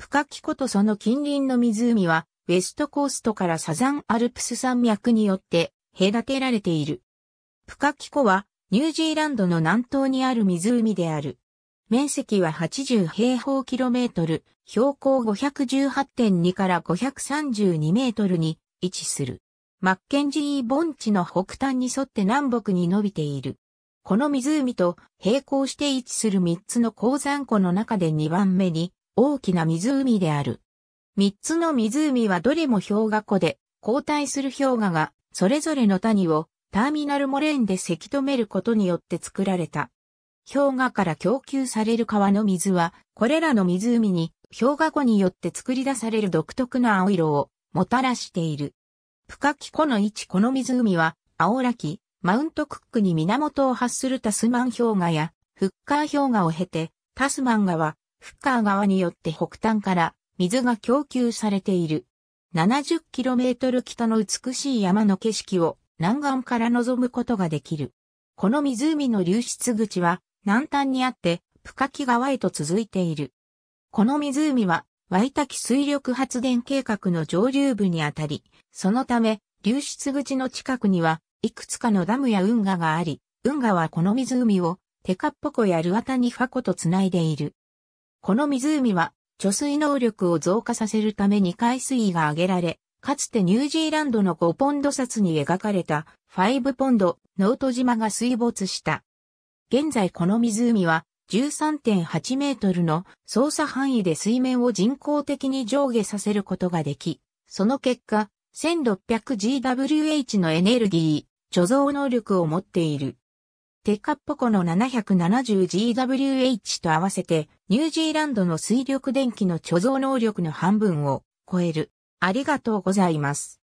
プカキ湖とその近隣の湖は、ウェストコーストからサザンアルプス山脈によって隔てられている。プカキ湖は、ニュージーランドの南東にある湖である。面積は80平方キロメートル、標高518.2から532メートルに位置する。マッケンジー盆地の北端に沿って南北に伸びている。この湖と並行して位置する3つの鉱山湖の中で2番目に大きな湖である。三つの湖はどれも氷河湖で、交代する氷河が、それぞれの谷を、ターミナルモレーンでせき止めることによって作られた。氷河から供給される川の水は、これらの湖に、氷河湖によって作り出される独特の青色を、もたらしている。深き湖の位置この湖は、青らき、マウントクックに源を発するタスマン氷河や、フッカー氷河を経て、タスマン川、フッカー川によって北端から水が供給されている。70km 北の美しい山の景色を南岸から望むことができる。この湖の流出口は南端にあって深木川へと続いている。この湖は湧イタキ水力発電計画の上流部にあたり、そのため流出口の近くにはいくつかのダムや運河があり、運河はこの湖をテカッポコやルアタニファコとつないでいる。この湖は、貯水能力を増加させるために海水位が上げられ、かつてニュージーランドの5ポンド札に描かれた5ポンド、ノート島が水没した。現在この湖は13.8メートルの操作範囲で水面を人工的に上下させることができ、その結果、1600GWH のエネルギー、貯蔵能力を持っている。テカッポコの 770GWH と合わせて、ニュージーランドの水力電気の貯蔵能力の半分を超える。ありがとうございます。